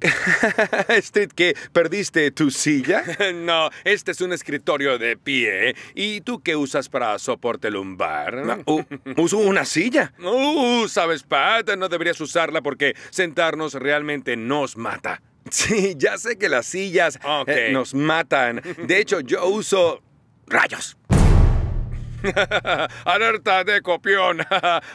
Street, ¿qué? ¿Perdiste tu silla? no, este es un escritorio de pie. ¿Y tú qué usas para soporte lumbar? uso una silla. Uh, sabes, Pat, no deberías usarla porque sentarnos realmente nos mata. Sí, ya sé que las sillas eh, nos matan. De hecho, yo uso rayos. Alerta de copión.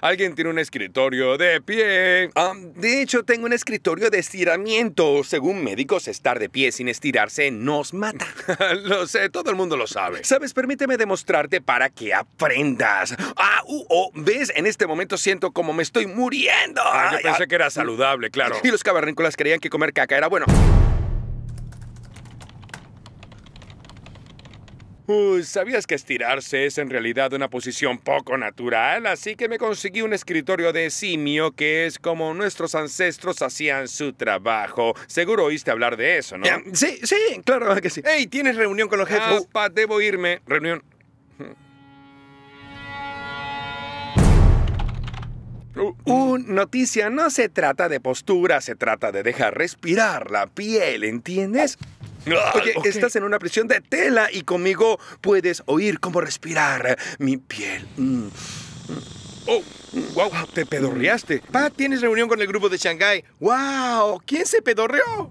Alguien tiene un escritorio de pie. de hecho, tengo un escritorio de estiramiento. Según médicos, estar de pie sin estirarse nos mata. lo sé, todo el mundo lo sabe. Sabes, permíteme demostrarte para que aprendas. Ah, oh, ves, en este momento siento como me estoy muriendo. yo pensé que era saludable, claro. Y los cabarríncolas creían que comer caca era bueno. Uh, ¿Sabías que estirarse es en realidad una posición poco natural? Así que me conseguí un escritorio de simio que es como nuestros ancestros hacían su trabajo. Seguro oíste hablar de eso, ¿no? Sí, sí, claro que sí. ¡Ey, tienes reunión con los jefes! Ah, debo irme. Reunión. Uh, uh, noticia, no se trata de postura, se trata de dejar respirar la piel, ¿entiendes? Oye, estás en una prisión de tela y conmigo puedes oír cómo respirar mi piel. Mm. Mm. ¡Oh! ¡Wow! ¡Te pedorreaste! Mm. Pa, tienes reunión con el grupo de Shanghai. ¡Wow! ¿Quién se pedorreó?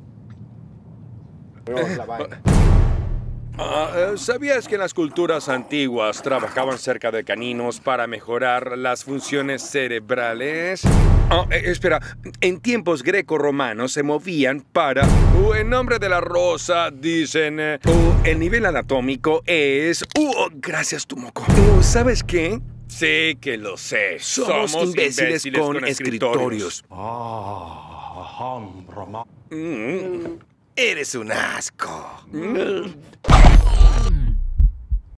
la eh, vaina. Ah, eh, ¿Sabías que en las culturas antiguas trabajaban cerca de caninos para mejorar las funciones cerebrales? Ah, eh, espera, en tiempos greco-romanos se movían para... en nombre de la rosa, dicen... Eh, el nivel anatómico es... Oh, gracias, tu moco. ¿Sabes qué? Sí que lo sé. Somos, imbéciles, con, escritorios. Ah, mm. Eres un asco. Mm.